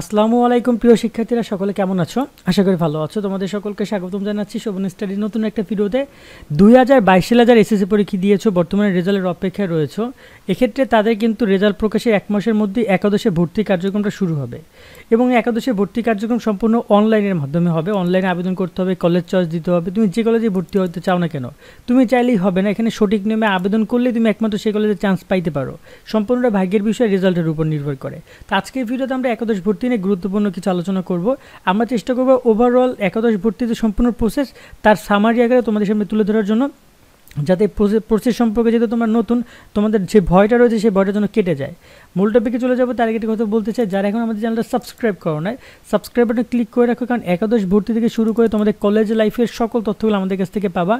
আসসালামু আলাইকুম প্রিয় শিক্ষার্থীরা সকলে কেমন আছো আশা করি ভালো আছো তোমাদের সকলকে স্বাগতম জানাচ্ছি শোভন স্টাডির নতুন একটা ভিডিওতে দুই হাজার বাইশ সালে যারা এসএসসি পরীক্ষা দিয়েছো বর্তমানে রেজাল্টের অপেক্ষায় রয়েছো এক্ষেত্রে তাদের কিন্তু রেজাল্ট প্রকাশের এক মাসের মধ্যে একাদশে ভর্তি কার্যক্রমটা শুরু হবে এবং একাদশে ভর্তি কার্যক্রম সম্পূর্ণ অনলাইনের মাধ্যমে হবে অনলাইনে আবেদন করতে হবে কলেজ চয়েস দিতে হবে তুমি যে কলেজে ভর্তি হতে চাও না কেন তুমি চাইলেই হবে না এখানে সঠিক নিয়মে আবেদন করলে তুমি একমাত্র সেই কলেজে চান্স পাইতে পারো সম্পূর্ণ ভাগ্যের বিষয়ে রেজাল্টের উপর নির্ভর করে তো আজকের ভিডিওতে আমরা একাদশ ভর্তি নিয়ে গুরুত্বপূর্ণ কিছু আলোচনা করব আমরা চেষ্টা করব ওভারঅল একাদশ ভর্তিতে সম্পূর্ণ প্রসেস তার সামারি আকারে তোমাদের সামনে তুলে ধরার জন্য যাতে প্রসেস সম্পর্কে যেহেতু তোমার নতুন তোমাদের যে ভয়টা রয়েছে সেই ভয়টা যেন কেটে যায় মূল টপিকে চলে যাবো তার একটি কথা বলতে চাই যারা এখন আমাদের চ্যানেলটা সাবস্ক্রাইব করো নাই সাবস্ক্রাইব বাটনে ক্লিক করে রাখো কারণ একাদশ ভর্তি থেকে শুরু করে তোমাদের কলেজ লাইফের সকল তথ্যগুলো আমাদের কাছ থেকে পাবা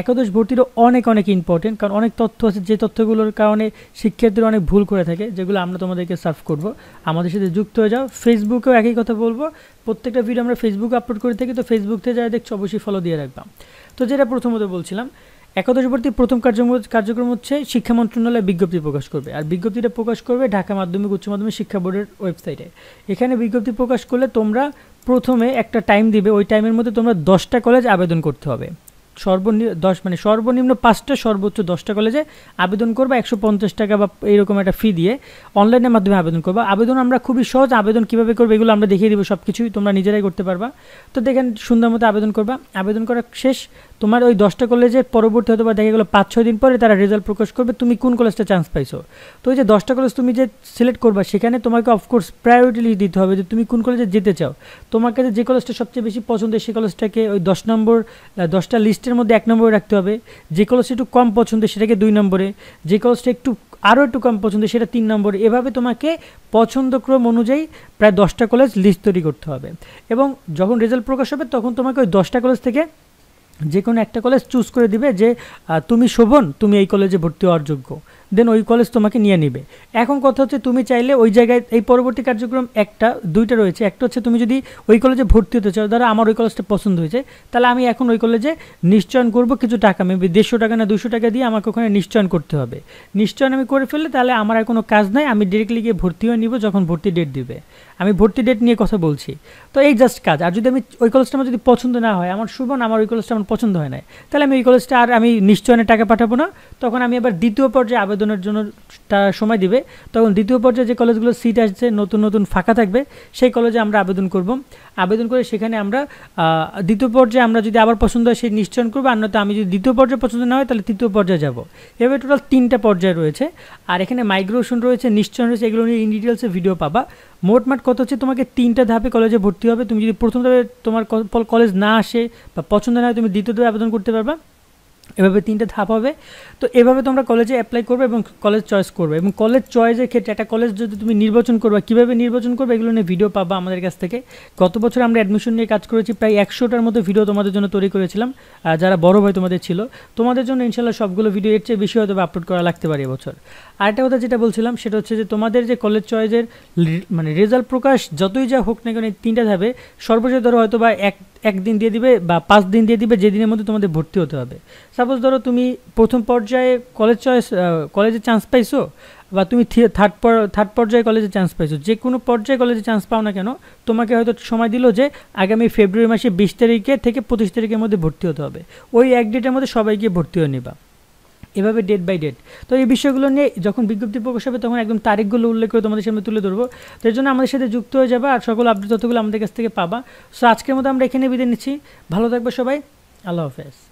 একাদশ ভর্তিরও অনেক অনেক ইম্পর্টেন্ট কারণ অনেক তথ্য আছে যে তথ্যগুলোর কারণে শিক্ষার্থীরা অনেক ভুল করে থাকে যেগুলো আমরা তোমাদেরকে সার্ভ করব আমাদের সাথে যুক্ত হয়ে যাও ফেসবুকেও একই কথা বলবো প্রত্যেকটা ভিডিও আমরা ফেসবুকে আপলোড করে থাকি তো ফেসবুক থেকে যারা দেখছো অবশ্যই ফলো দিয়ে রাখবাম তো যেটা প্রথমত বলছিলাম একাদশবর্তী প্রথম কার্যক্রম হচ্ছে শিক্ষা মন্ত্রণালয় বিজ্ঞপ্তি প্রকাশ করবে আর বিজ্ঞপ্তিটা প্রকাশ করবে ঢাকা মাধ্যমিক উচ্চ মাধ্যমিক শিক্ষা বোর্ডের ওয়েবসাইটে এখানে বিজ্ঞপ্তি প্রকাশ করলে তোমরা প্রথমে একটা টাইম দিবে ওই টাইমের মধ্যে তোমরা দশটা কলেজ আবেদন করতে হবে সর্বনিম্ন দশ মানে সর্বনিম্ন পাঁচটা সর্বোচ্চ দশটা কলেজে আবেদন করবা একশো পঞ্চাশ টাকা বা এরকম একটা ফি দিয়ে অনলাইনের মাধ্যমে আবেদন করবা আবেদন আমরা খুবই সহজ আবেদন কীভাবে করবে এগুলো আমরা দেখিয়ে দেবো সব কিছুই তোমরা নিজেরাই করতে পারবা তো দেখেন সুন্দর মতো আবেদন করবা আবেদন করা শেষ তোমার ওই দশটা কলেজে পরবর্তী হয়তো বা দেখা গেলো পাঁচ ছয় দিন পরে তারা রেজাল্ট প্রকাশ করবে তুমি কোন কলেজটা চান্স পাইছো তো ওই যে দশটা কলেজ তুমি যে সিলেক্ট করবা সেখানে তোমাকে অফকোর্স প্রায়োরিটি লিস্ট দিতে হবে যে তুমি কোন কলেজে যেতে চাও তোমার কাছে যে কলেজটা সবচেয়ে বেশি পছন্দের সেই কলেজটাকে ওই দশ নম্বর দশটা লিস্ট লিস্টের মধ্যে এক নম্বরে রাখতে হবে যে কলেজটা একটু কম পছন্দের সেটাকে দুই নম্বরে যে কলেজটা একটু আরও একটু কম পছন্দের সেটা তিন নম্বরে এভাবে তোমাকে পছন্দক্রম অনুযায়ী প্রায় দশটা কলেজ লিস্ট তৈরি করতে হবে এবং যখন রেজাল্ট প্রকাশ হবে তখন তোমাকে ওই দশটা কলেজ থেকে যে কোনো একটা কলেজ চুজ করে দিবে যে তুমি শোভন তুমি এই কলেজে ভর্তি হওয়ার যোগ্য দেন ওই কলেজ তোমাকে নিয়ে নিবে এখন কথা হচ্ছে তুমি চাইলে ওই জায়গায় এই পরবর্তী কার্যক্রম একটা দুইটা রয়েছে একটা হচ্ছে তুমি যদি ওই কলেজে ভর্তি হতে চাও ধরো আমার ওই কলেজটা পছন্দ হয়েছে তাহলে আমি এখন ওই কলেজে নিশ্চয়ন করব কিছু টাকা মেবি দেড়শো টাকা না দুশো টাকা দিয়ে আমাকে ওখানে নিশ্চয়ন করতে হবে নিশ্চয়ন আমি করে ফেললে তাহলে আমার আর কোনো কাজ নাই আমি ডিরেক্টলি গিয়ে ভর্তি হয়ে নিব যখন ভর্তি ডেট দিবে আমি ভর্তি ডেট নিয়ে কথা বলছি তো এই জাস্ট কাজ আর যদি আমি ওই কলেজটা আমার যদি পছন্দ না হয় আমার সুবন আমার ওই কলেজটা আমার পছন্দ হয় না তাহলে আমি ওই কলেজটা আর আমি নিশ্চয়নে টাকা পাঠাবো না তখন আমি আবার দ্বিতীয় পর্যায়ে আবেদন আবেদনের জন্য সময় দিবে তখন দ্বিতীয় পর্যায়ে যে কলেজগুলো সিট আসছে নতুন নতুন ফাঁকা থাকবে সেই কলেজে আমরা আবেদন করব আবেদন করে সেখানে আমরা দ্বিতীয় পর্যায়ে আমরা যদি আবার পছন্দ হয় সেই নিশ্চয়ন করবো আর নয়তো আমি যদি দ্বিতীয় পর্যায়ে পছন্দ না হয় তাহলে তৃতীয় পর্যায়ে যাব এভাবে টোটাল তিনটা পর্যায়ে রয়েছে আর এখানে মাইগ্রেশন রয়েছে নিশ্চয়ন রয়েছে এগুলো নিয়ে ইন ডিটেলসে ভিডিও পাবা মোটমাট কত হচ্ছে তোমাকে তিনটা ধাপে কলেজে ভর্তি হবে তুমি যদি প্রথম ধাপে তোমার কলেজ না আসে বা পছন্দ না হয় তুমি দ্বিতীয় ধাপে আবেদন করতে পারবা এভাবে তিনটা ধাপ হবে তো এভাবে তোমরা কলেজে অ্যাপ্লাই করবে এবং কলেজ চয়েস করবে এবং কলেজ চয়েসের ক্ষেত্রে একটা কলেজ যদি তুমি নির্বাচন করবে কীভাবে নির্বাচন করবে এগুলো নিয়ে ভিডিও পাবা আমাদের কাছ থেকে গত বছর আমরা অ্যাডমিশন নিয়ে কাজ করেছি প্রায় একশোটার মতো ভিডিও তোমাদের জন্য তৈরি করেছিলাম যারা বড় ভাই তোমাদের ছিল তোমাদের জন্য ইনশাল্লাহ সবগুলো ভিডিও এর চেয়ে বেশি হয়তো আপলোড করা লাগতে পারে এবছর আর একটা কথা যেটা বলছিলাম সেটা হচ্ছে যে তোমাদের যে কলেজ চয়েসের মানে রেজাল্ট প্রকাশ যতই যা হোক না কেন এই তিনটা ধাপে সর্বশেষ ধরো হয়তো বা এক একদিন দিয়ে দিবে বা পাঁচ দিন দিয়ে দিবে যেদিনের মধ্যে তোমাদের ভর্তি হতে হবে সাপোজ ধরো তুমি প্রথম পর্যায়ে কলেজ চয়েস কলেজে চান্স পাইছো বা তুমি থার্ড থার্ড পর্যায়ে কলেজে চান্স পাইছো যে কোনো পর্যায়ে কলেজে চান্স পাও না কেন তোমাকে হয়তো সময় দিল যে আগামী ফেব্রুয়ারি মাসে বিশ তারিখে থেকে পঁচিশ তারিখের মধ্যে ভর্তি হতে হবে ওই এক ডেটের মধ্যে সবাই গিয়ে ভর্তি হয়ে নিবা এভাবে ডেট বাই ডেট তো এই বিষয়গুলো নিয়ে যখন বিজ্ঞপ্তি প্রকাশ হবে তখন একদম তারিখগুলো উল্লেখ করে তোমাদের সামনে তুলে ধরবো তো এর জন্য আমাদের সাথে যুক্ত হয়ে যাবে আর সকল আপডেট তথ্যগুলো আমাদের কাছ থেকে পাবা সো আজকের মতো আমরা এখানে বিদায় নিচ্ছি ভালো থাকবে সবাই আল্লাহ হাফেজ